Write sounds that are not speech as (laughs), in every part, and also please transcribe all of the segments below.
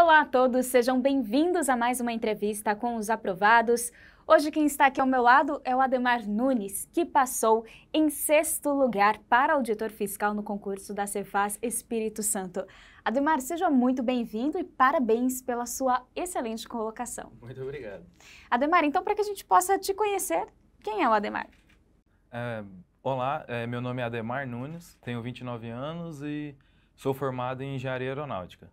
Olá a todos, sejam bem-vindos a mais uma entrevista com os aprovados. Hoje quem está aqui ao meu lado é o Ademar Nunes, que passou em sexto lugar para auditor fiscal no concurso da Cefaz Espírito Santo. Ademar, seja muito bem-vindo e parabéns pela sua excelente colocação. Muito obrigado. Ademar, então para que a gente possa te conhecer, quem é o Ademar? É, olá, é, meu nome é Ademar Nunes, tenho 29 anos e sou formado em engenharia aeronáutica.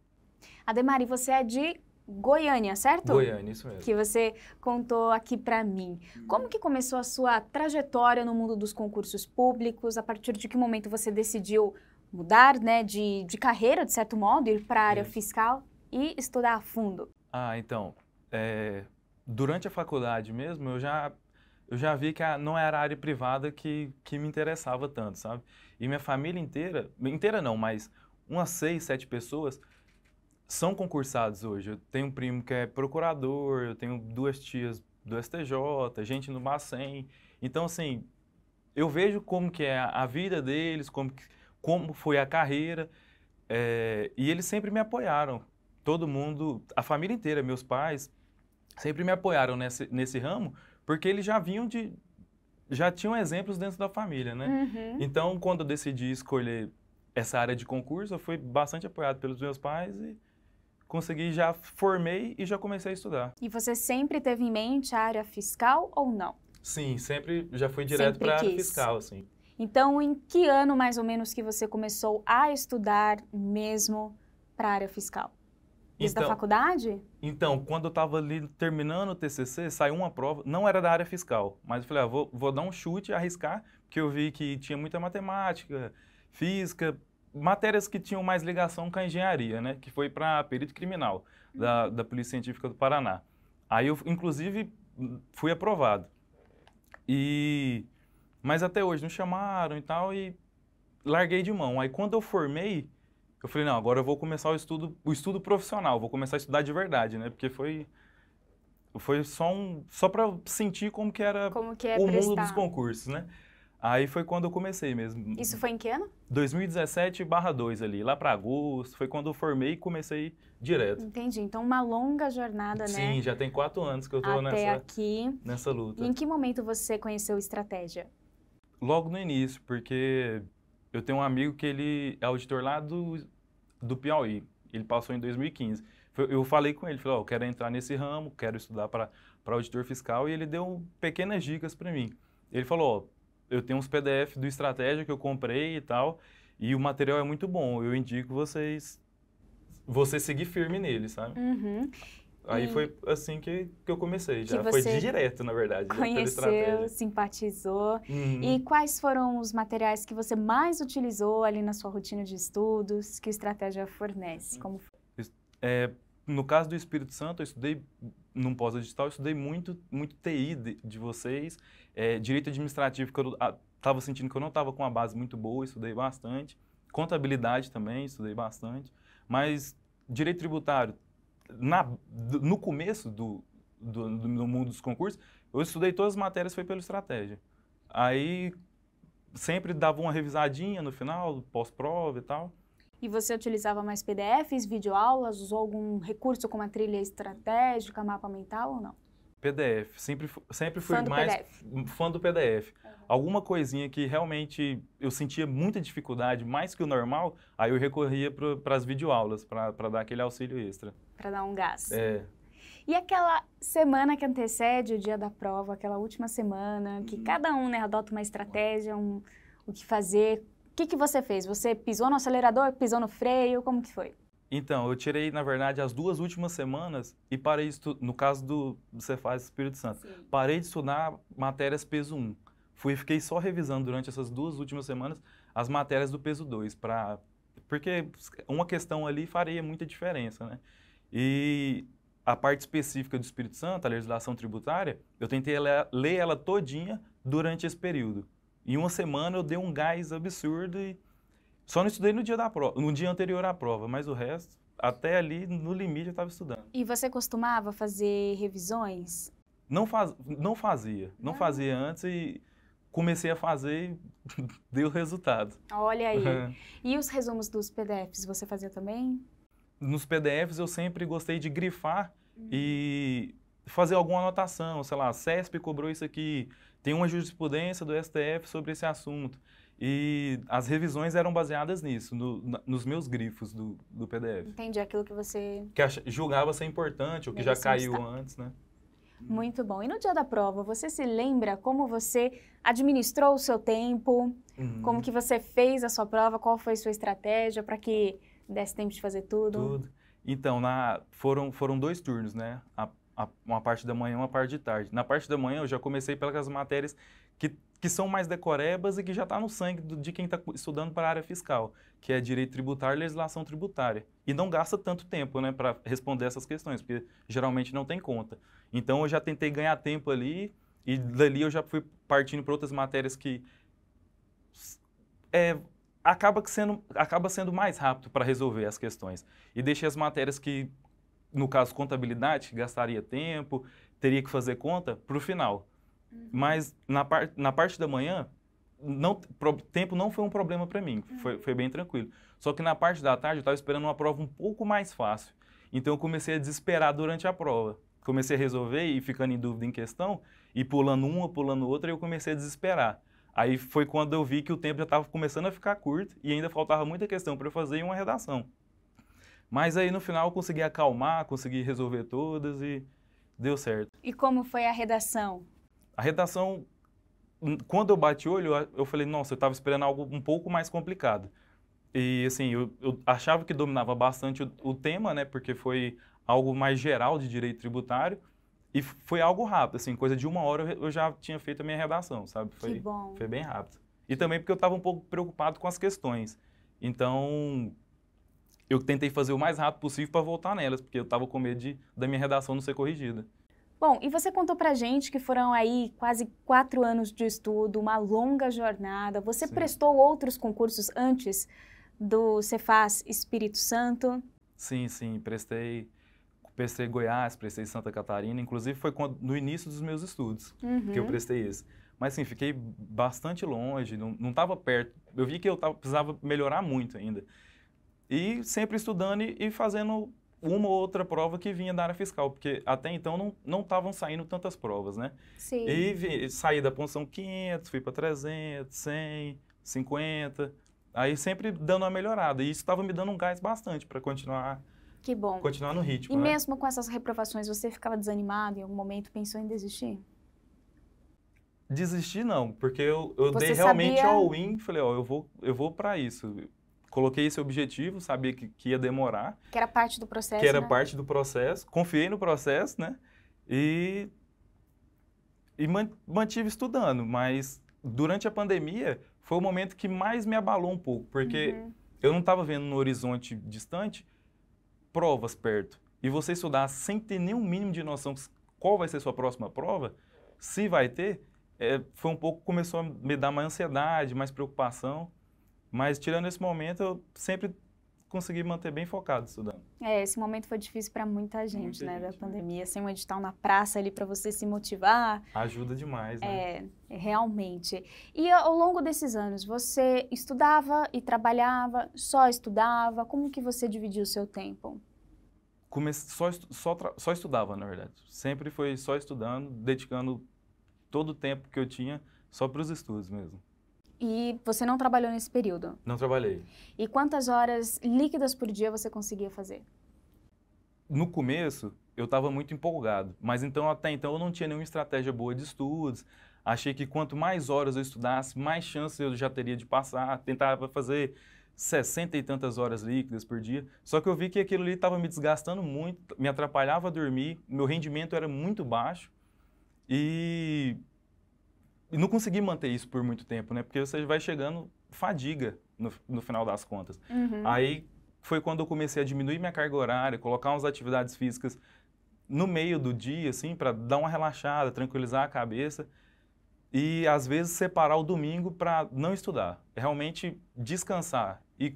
Ademari, você é de Goiânia, certo? Goiânia, isso mesmo. Que você contou aqui para mim. Como que começou a sua trajetória no mundo dos concursos públicos? A partir de que momento você decidiu mudar né, de, de carreira, de certo modo, ir para a área fiscal e estudar a fundo? Ah, então, é, durante a faculdade mesmo, eu já, eu já vi que a, não era a área privada que, que me interessava tanto, sabe? E minha família inteira, inteira não, mas umas seis, sete pessoas são concursados hoje. Eu tenho um primo que é procurador, eu tenho duas tias do STJ, gente no macem. Então, assim, eu vejo como que é a vida deles, como, que, como foi a carreira. É, e eles sempre me apoiaram. Todo mundo, a família inteira, meus pais, sempre me apoiaram nesse, nesse ramo, porque eles já vinham de. já tinham exemplos dentro da família, né? Uhum. Então, quando eu decidi escolher essa área de concurso, eu fui bastante apoiado pelos meus pais e consegui, já formei e já comecei a estudar. E você sempre teve em mente a área fiscal ou não? Sim, sempre já fui direto para a área fiscal, assim. Então, em que ano mais ou menos que você começou a estudar mesmo para a área fiscal? Desde então, a faculdade? Então, quando eu estava ali terminando o TCC, saiu uma prova, não era da área fiscal, mas eu falei, ah, vou, vou dar um chute, arriscar, porque eu vi que tinha muita matemática, física, matérias que tinham mais ligação com a engenharia, né? Que foi para perito criminal uhum. da, da Polícia Científica do Paraná. Aí eu, inclusive, fui aprovado. E... Mas até hoje não chamaram e tal, e larguei de mão. Aí quando eu formei, eu falei, não, agora eu vou começar o estudo, o estudo profissional, vou começar a estudar de verdade, né? Porque foi foi só um só para sentir como que era como que é o prestar. mundo dos concursos, né? Aí foi quando eu comecei mesmo. Isso foi em que ano? 2017/2 ali, lá para agosto, foi quando eu formei e comecei direto. Entendi. Então uma longa jornada, né? Sim, já tem quatro anos que eu estou nessa aqui. nessa luta. E em que momento você conheceu estratégia? Logo no início, porque eu tenho um amigo que ele é auditor lá do, do Piauí. Ele passou em 2015. Eu falei com ele, falei, ó, oh, eu quero entrar nesse ramo, quero estudar para auditor fiscal e ele deu pequenas dicas para mim. Ele falou, ó, eu tenho uns PDF do Estratégia que eu comprei e tal, e o material é muito bom. Eu indico vocês você seguir firme nele, sabe? Uhum. Aí e foi assim que, que eu comecei, já foi direto, na verdade. Conheceu, simpatizou. Uhum. E quais foram os materiais que você mais utilizou ali na sua rotina de estudos, que estratégia fornece? Como É, no caso do Espírito Santo, eu estudei num pós-digital, estudei muito, muito TI de, de vocês, é, direito administrativo, que eu estava ah, sentindo que eu não estava com uma base muito boa, estudei bastante. Contabilidade também, estudei bastante. Mas direito tributário, na, no começo do, do, do, mundo dos concursos, eu estudei todas as matérias, foi pela estratégia. Aí sempre dava uma revisadinha no final, pós-prova e tal. E você utilizava mais PDFs, videoaulas, usou algum recurso como a trilha estratégica, mapa mental ou não? PDF, sempre, sempre fui fã mais PDF. fã do PDF. Uhum. Alguma coisinha que realmente eu sentia muita dificuldade, mais que o normal, aí eu recorria para as videoaulas, para dar aquele auxílio extra. Para dar um gás. É, e aquela semana que antecede o dia da prova, aquela última semana, que uhum. cada um né, adota uma estratégia, um, o que fazer, que, que você fez? Você pisou no acelerador, pisou no freio? Como que foi? Então, eu tirei, na verdade, as duas últimas semanas e parei de estudar, no caso do Cefaz Espírito Santo, Sim. parei de estudar matérias peso 1. Fui, fiquei só revisando durante essas duas últimas semanas as matérias do peso 2, pra, porque uma questão ali faria muita diferença, né? E a parte específica do Espírito Santo, a legislação tributária, eu tentei ler ela todinha durante esse período. Em uma semana eu dei um gás absurdo e só não estudei no dia da prova, no dia anterior à prova, mas o resto, até ali, no limite, eu estava estudando. E você costumava fazer revisões? Não, faz, não fazia. Não. não ah. fazia antes e comecei a fazer e (laughs) deu resultado. Olha aí. e os resumos dos PDFs, você fazia também? Nos PDFs eu sempre gostei de grifar e hum fazer alguma anotação, sei lá, CESP cobrou isso aqui, tem uma jurisprudência do STF sobre esse assunto. E as revisões eram baseadas nisso, no, na, nos meus grifos do, do PDF. Entendi, aquilo que você... Que ach, julgava ser importante, ou que já caiu estar. antes, né? Muito bom. E no dia da prova, você se lembra como você administrou o seu tempo? Uhum. Como que você fez a sua prova? Qual foi a sua estratégia para que desse tempo de fazer tudo? Tudo. Então, na, foram, foram dois turnos, né? A uma parte da manhã uma parte de tarde. Na parte da manhã eu já comecei pelas matérias que, que são mais decorebas e que já está no sangue do, de quem está estudando para a área fiscal, que é direito tributário e legislação tributária. E não gasta tanto tempo né, para responder essas questões, porque geralmente não tem conta. Então eu já tentei ganhar tempo ali e dali eu já fui partindo para outras matérias que é, acaba, sendo, acaba sendo mais rápido para resolver as questões. E deixei as matérias que no caso contabilidade, gastaria tempo, teria que fazer conta para o final. Uhum. Mas na, par na parte da manhã, não, pro, tempo não foi um problema para mim, uhum. foi, foi bem tranquilo. Só que na parte da tarde eu estava esperando uma prova um pouco mais fácil. Então eu comecei a desesperar durante a prova. Comecei a resolver e ficando em dúvida em questão, e pulando uma, pulando outra, eu comecei a desesperar. Aí foi quando eu vi que o tempo já estava começando a ficar curto e ainda faltava muita questão para eu fazer e uma redação. Mas aí no final eu consegui acalmar, consegui resolver todas e deu certo. E como foi a redação? A redação, quando eu bati o olho, eu falei, nossa, eu estava esperando algo um pouco mais complicado. E assim, eu, eu achava que dominava bastante o, o, tema, né? Porque foi algo mais geral de direito tributário. E foi algo rápido, assim, coisa de uma hora eu já tinha feito a minha redação, sabe? Foi, que bom. foi bem rápido. E também porque eu estava um pouco preocupado com as questões. Então, eu tentei fazer o mais rápido possível para voltar nelas, porque eu estava com medo de, da minha redação não ser corrigida. Bom, e você contou para gente que foram aí quase quatro anos de estudo, uma longa jornada. Você Sim. prestou outros concursos antes do Cefaz Espírito Santo? Sim, sim, prestei, prestei Goiás, prestei Santa Catarina, inclusive foi quando, no início dos meus estudos uhum. que eu uhum. prestei esse. Mas sim, fiquei bastante longe, não estava perto. Eu vi que eu tava, precisava melhorar muito ainda. E sempre estudando e, fazendo uma ou outra prova que vinha da área fiscal, porque até então não estavam saindo tantas provas, né? Sim. E vi, saí da punção 500, fui para 300, 100, 50, aí sempre dando uma melhorada. E isso estava me dando um gás bastante para continuar que bom. Continuar no ritmo. E né? mesmo com essas reprovações, você ficava desanimado em algum momento? Pensou em desistir? Desistir não, porque eu, eu dei realmente sabia... all-in. Falei, ó, eu vou, eu vou para isso coloquei esse objetivo, sabia que, que ia demorar. Que era parte do processo. Que era né? parte do processo. Confiei no processo, né? E, e mantive estudando, mas durante a pandemia foi o momento que mais me abalou um pouco, porque uhum. eu não estava vendo no horizonte distante provas perto. E você estudar sem ter nenhum mínimo de noção qual vai ser sua próxima prova, se vai ter, é, foi um pouco começou a me dar mais ansiedade, mais preocupação. Mas tirando esse momento, eu sempre consegui manter bem focado estudando. É, esse momento foi difícil para muita gente, muita né, gente, da né? pandemia, né? sem um edital na praça ali para você se motivar. Ajuda demais, né? É, realmente. E ao longo desses anos, você estudava e trabalhava, só estudava? Como que você dividia o seu tempo? Come só, só, só estudava, na verdade. Sempre foi só estudando, dedicando todo o tempo que eu tinha só para os estudos mesmo. E você não trabalhou nesse período? Não trabalhei. E quantas horas líquidas por dia você conseguia fazer? No começo, eu estava muito empolgado, mas então até então eu não tinha nenhuma estratégia boa de estudos. Achei que quanto mais horas eu estudasse, mais chances eu já teria de passar. Tentava fazer 60 e tantas horas líquidas por dia. Só que eu vi que aquilo ali estava me desgastando muito, me atrapalhava a dormir, meu rendimento era muito baixo. E e não consegui manter isso por muito tempo, né? Porque você vai chegando fadiga no, no final das contas. Uhum. Aí foi quando eu comecei a diminuir minha carga horária, colocar umas atividades físicas no meio do dia, assim, para dar uma relaxada, tranquilizar a cabeça. E às vezes separar o domingo para não estudar, realmente descansar. E,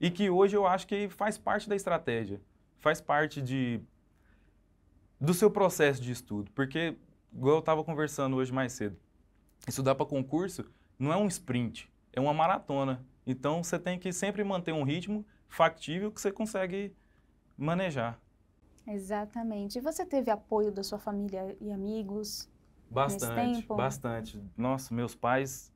e que hoje eu acho que faz parte da estratégia, faz parte de, do seu processo de estudo. Porque, igual eu estava conversando hoje mais cedo, estudar para concurso não é um sprint, é uma maratona. Então você tem que sempre manter um ritmo factível que você consegue manejar. Exatamente. E você teve apoio da sua família e amigos? Bastante, bastante. Nossa, meus pais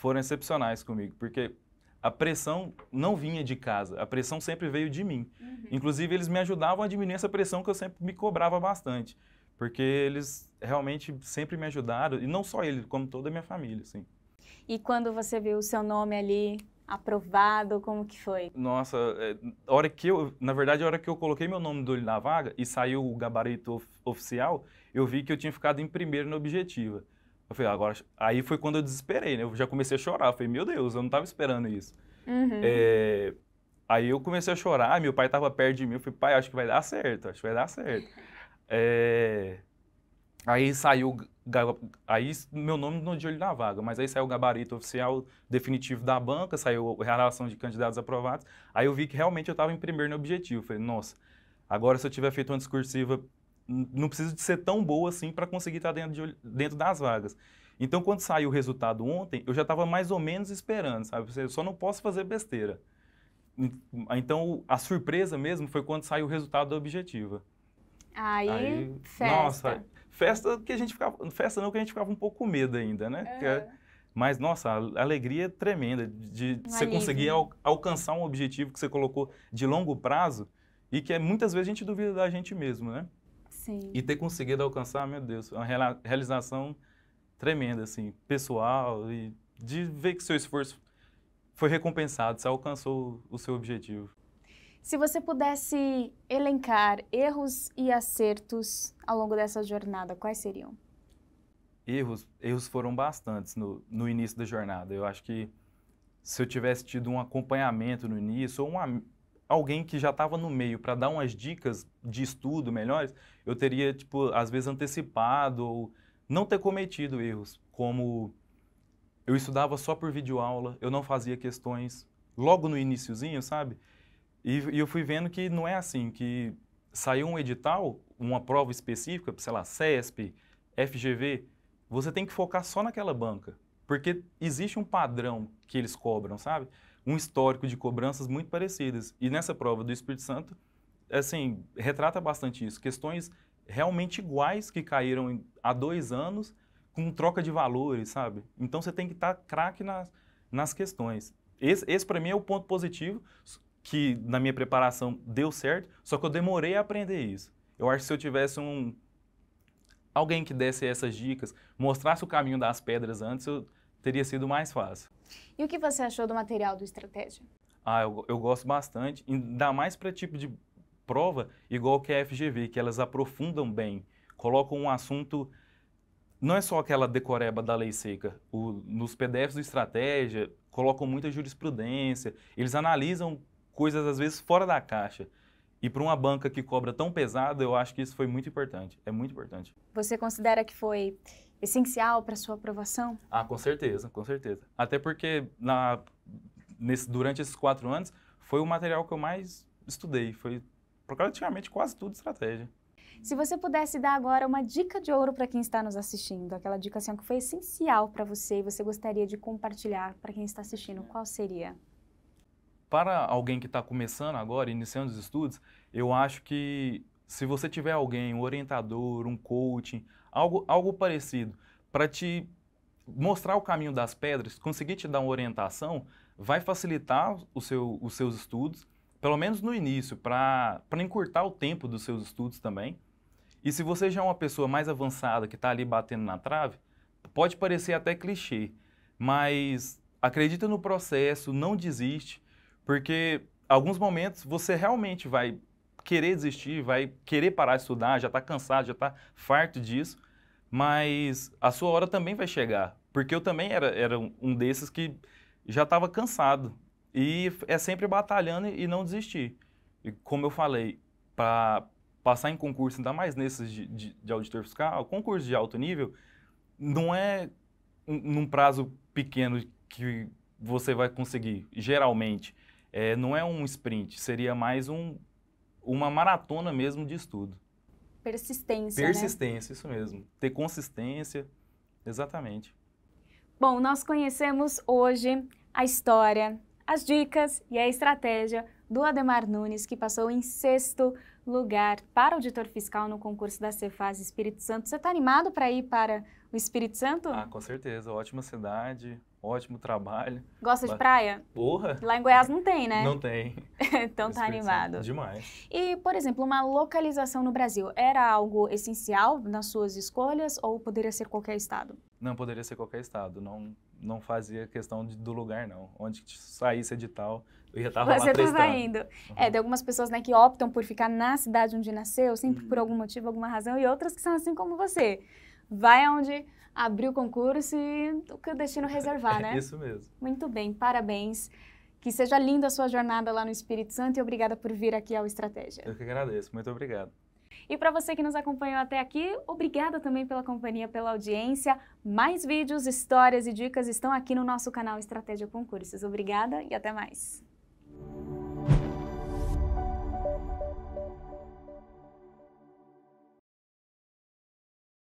foram excepcionais comigo, porque a pressão não vinha de casa, a pressão sempre veio de mim. Uhum. Inclusive, eles me ajudavam a diminuir essa pressão que eu sempre me cobrava bastante porque eles realmente sempre me ajudaram, e não só ele, como toda a minha família, assim. E quando você viu o seu nome ali aprovado, como que foi? Nossa, é, hora que eu, na verdade, a hora que eu coloquei meu nome do olho na vaga e saiu o gabarito of, oficial, eu vi que eu tinha ficado em primeiro na objetiva. Eu falei, ah, agora, aí foi quando eu desesperei, né? Eu já comecei a chorar, eu falei, meu Deus, eu não estava esperando isso. Uhum. É, aí eu comecei a chorar, meu pai estava perto de mim, eu falei, pai, acho que vai dar certo, acho que vai dar certo. (laughs) É... Aí saiu. Aí meu nome no de olho da vaga, mas aí saiu o gabarito oficial definitivo da banca, saiu a relação de candidatos aprovados. Aí eu vi que realmente eu estava em primeiro no objetivo. Falei, nossa, agora se eu tiver feito uma discursiva, não preciso de ser tão boa assim para conseguir estar tá dentro, de, dentro das vagas. Então, quando saiu o resultado ontem, eu já estava mais ou menos esperando, sabe? Eu só não posso fazer besteira. Então, a surpresa mesmo foi quando saiu o resultado da objetiva. Aí, aí festa. Nossa, festa que a gente ficava, festa não que a gente ficava um pouco com medo ainda, né? Uhum. É, mas nossa, a alegria é tremenda de, de um você alívio. conseguir al, alcançar um objetivo que você colocou de longo prazo e que é, muitas vezes a gente duvida da gente mesmo, né? Sim. E ter conseguido alcançar, meu Deus, uma realização tremenda, assim, pessoal e de ver que seu esforço foi recompensado, você alcançou o seu objetivo. Se você pudesse elencar erros e acertos ao longo dessa jornada, quais seriam? Erros, erros foram bastantes no, no início da jornada. Eu acho que se eu tivesse tido um acompanhamento no início, ou um alguém que já estava no meio para dar umas dicas de estudo melhores, eu teria, tipo, às vezes antecipado ou não ter cometido erros, como eu estudava só por videoaula, eu não fazia questões logo no iníciozinho, sabe? E, e eu fui vendo que não é assim, que saiu um edital, uma prova específica, sei lá, CESP, FGV, você tem que focar só naquela banca, porque existe um padrão que eles cobram, sabe? Um histórico de cobranças muito parecidas. E nessa prova do Espírito Santo, assim, retrata bastante isso. Questões realmente iguais que caíram há dois anos com troca de valores, sabe? Então você tem que estar tá craque nas, nas questões. Esse, esse para mim é o ponto positivo, que na minha preparação deu certo, só que eu demorei a aprender isso. Eu acho que se eu tivesse um alguém que desse essas dicas, mostrasse o caminho das pedras antes, eu teria sido mais fácil. E o que você achou do material do Estratégia? Ah, eu, eu gosto bastante, ainda mais para tipo de prova igual que a FGV, que elas aprofundam bem, colocam um assunto não é só aquela decoreba da lei seca. O, nos PDFs do Estratégia, colocam muita jurisprudência, eles analisam coisas às vezes fora da caixa. E para uma banca que cobra tão pesado, eu acho que isso foi muito importante. É muito importante. Você considera que foi essencial para sua aprovação? Ah, com certeza, com certeza. Até porque na, nesse, durante esses quatro anos foi o material que eu mais estudei. Foi praticamente quase tudo estratégia. Se você pudesse dar agora uma dica de ouro para quem está nos assistindo, aquela dica assim, que foi essencial para você e você gostaria de compartilhar para quem está assistindo, qual seria? para alguém que está começando agora, iniciando os estudos, eu acho que se você tiver alguém, um orientador, um coaching, algo, algo parecido, para te mostrar o caminho das pedras, conseguir te dar uma orientação, vai facilitar o seu, os seus estudos, pelo menos no início, para encurtar o tempo dos seus estudos também. E se você já é uma pessoa mais avançada que está ali batendo na trave, pode parecer até clichê, mas acredita no processo, não desiste, porque alguns momentos você realmente vai querer desistir, vai querer parar de estudar, já está cansado, já está farto disso, mas a sua hora também vai chegar. Porque eu também era, era um desses que já estava cansado. E é sempre batalhando e não desistir. E como eu falei, para passar em concurso, ainda mais nesses de, de, de auditor fiscal, concurso de alto nível, não é num prazo pequeno que você vai conseguir, geralmente é, não é um sprint, seria mais um, uma maratona mesmo de estudo. Persistência. Né? Persistência, né? isso mesmo. Ter consistência, exatamente. Bom, nós conhecemos hoje a história, as dicas e a estratégia do Ademar Nunes, que passou em sexto lugar para auditor fiscal no concurso da Cefaz Espírito Santo. Você está animado para ir para o Espírito Santo? Ah, com certeza. Ótima cidade, ótimo trabalho. Gosta de praia? Porra! Lá em Goiás não tem, né? Não tem. (laughs) então tá animado. Santo, demais. E, por exemplo, uma localização no Brasil era algo essencial nas suas escolhas ou poderia ser qualquer estado? Não, poderia ser qualquer estado. Não, não fazia questão de, do lugar, não. Onde saísse edital, eu já estava lá Você estava tá indo. Uhum. É, tem algumas pessoas né, que optam por ficar na cidade onde nasceu, sempre uhum. por algum motivo, alguma razão, e outras que são assim como você vai aonde abrir o concurso e o destino reservar, (laughs) né? É isso mesmo. Muito bem, parabéns. Que seja linda a sua jornada lá no Espírito Santo e obrigada por vir aqui ao Estratégia. Eu que agradeço, muito obrigado. E para você que nos acompanhou até aqui, obrigada também pela companhia, pela audiência. Mais vídeos, histórias e dicas estão aqui no nosso canal Estratégia Concursos. Obrigada e até mais.